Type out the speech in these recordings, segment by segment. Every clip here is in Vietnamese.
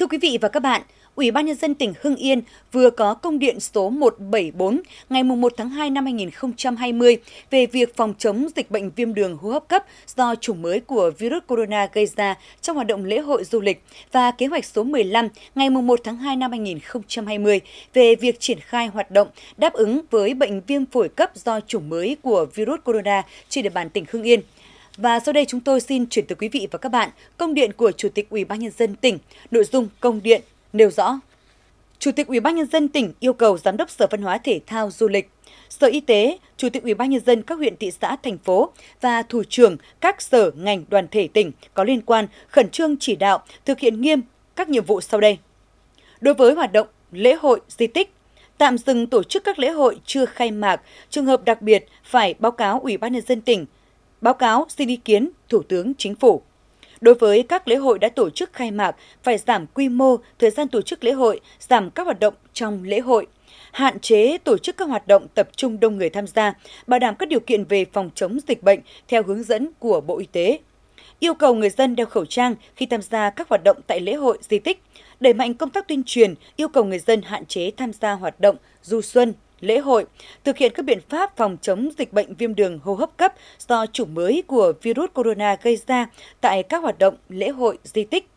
Thưa quý vị và các bạn, Ủy ban Nhân dân tỉnh Hưng Yên vừa có công điện số 174 ngày 1 tháng 2 năm 2020 về việc phòng chống dịch bệnh viêm đường hô hấp cấp do chủng mới của virus corona gây ra trong hoạt động lễ hội du lịch và kế hoạch số 15 ngày 1 tháng 2 năm 2020 về việc triển khai hoạt động đáp ứng với bệnh viêm phổi cấp do chủng mới của virus corona trên địa bàn tỉnh Hưng Yên. Và sau đây chúng tôi xin chuyển tới quý vị và các bạn công điện của Chủ tịch Ủy ban nhân dân tỉnh, nội dung công điện nêu rõ. Chủ tịch Ủy ban nhân dân tỉnh yêu cầu Giám đốc Sở Văn hóa Thể thao Du lịch, Sở Y tế, Chủ tịch Ủy ban nhân dân các huyện thị xã thành phố và thủ trưởng các sở ngành đoàn thể tỉnh có liên quan khẩn trương chỉ đạo thực hiện nghiêm các nhiệm vụ sau đây. Đối với hoạt động lễ hội di tích tạm dừng tổ chức các lễ hội chưa khai mạc, trường hợp đặc biệt phải báo cáo Ủy ban nhân dân tỉnh báo cáo xin ý kiến Thủ tướng Chính phủ. Đối với các lễ hội đã tổ chức khai mạc, phải giảm quy mô, thời gian tổ chức lễ hội, giảm các hoạt động trong lễ hội, hạn chế tổ chức các hoạt động tập trung đông người tham gia, bảo đảm các điều kiện về phòng chống dịch bệnh theo hướng dẫn của Bộ Y tế. Yêu cầu người dân đeo khẩu trang khi tham gia các hoạt động tại lễ hội di tích, đẩy mạnh công tác tuyên truyền, yêu cầu người dân hạn chế tham gia hoạt động du xuân, lễ hội, thực hiện các biện pháp phòng chống dịch bệnh viêm đường hô hấp cấp do chủng mới của virus corona gây ra tại các hoạt động lễ hội di tích.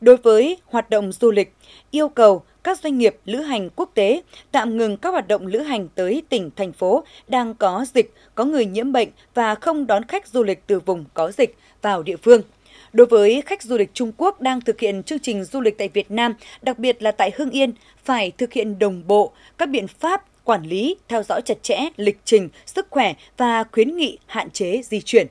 Đối với hoạt động du lịch, yêu cầu các doanh nghiệp lữ hành quốc tế tạm ngừng các hoạt động lữ hành tới tỉnh, thành phố đang có dịch, có người nhiễm bệnh và không đón khách du lịch từ vùng có dịch vào địa phương. Đối với khách du lịch Trung Quốc đang thực hiện chương trình du lịch tại Việt Nam, đặc biệt là tại Hưng Yên, phải thực hiện đồng bộ các biện pháp quản lý, theo dõi chặt chẽ lịch trình, sức khỏe và khuyến nghị hạn chế di chuyển.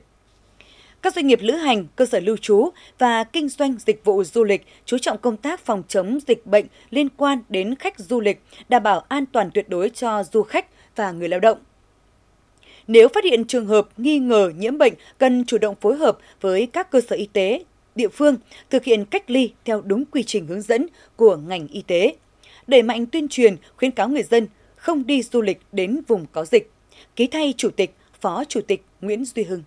Các doanh nghiệp lữ hành, cơ sở lưu trú và kinh doanh dịch vụ du lịch chú trọng công tác phòng chống dịch bệnh liên quan đến khách du lịch, đảm bảo an toàn tuyệt đối cho du khách và người lao động. Nếu phát hiện trường hợp nghi ngờ nhiễm bệnh, cần chủ động phối hợp với các cơ sở y tế địa phương thực hiện cách ly theo đúng quy trình hướng dẫn của ngành y tế. Đẩy mạnh tuyên truyền, khuyến cáo người dân không đi du lịch đến vùng có dịch. Ký thay Chủ tịch, Phó Chủ tịch Nguyễn Duy Hưng.